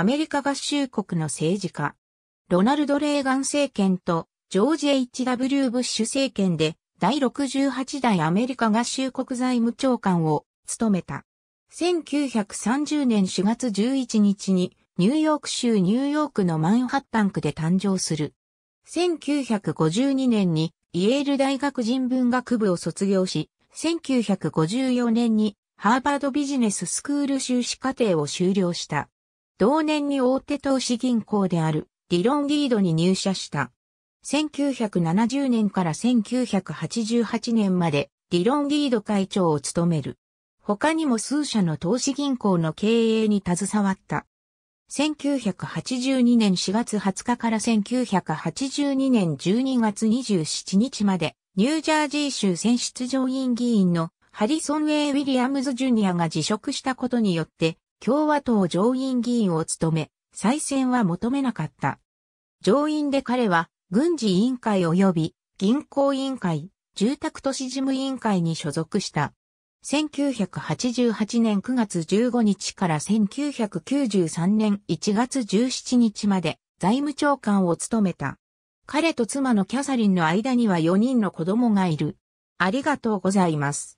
アメリカ合衆国の政治家。ロナルド・レーガン政権とジョージ・ H.W. ブッシュ政権で第68代アメリカ合衆国財務長官を務めた。1930年4月11日にニューヨーク州ニューヨークのマンハッタン区で誕生する。1952年にイェール大学人文学部を卒業し、1954年にハーバードビジネススクール修士課程を修了した。同年に大手投資銀行であるディロン・リードに入社した。1970年から1988年までディロン・リード会長を務める。他にも数社の投資銀行の経営に携わった。1982年4月20日から1982年12月27日まで、ニュージャージー州選出上院議員のハリソン・ウェイ・ウィリアムズ・ジュニアが辞職したことによって、共和党上院議員を務め、再選は求めなかった。上院で彼は軍事委員会及び銀行委員会、住宅都市事務委員会に所属した。1988年9月15日から1993年1月17日まで財務長官を務めた。彼と妻のキャサリンの間には4人の子供がいる。ありがとうございます。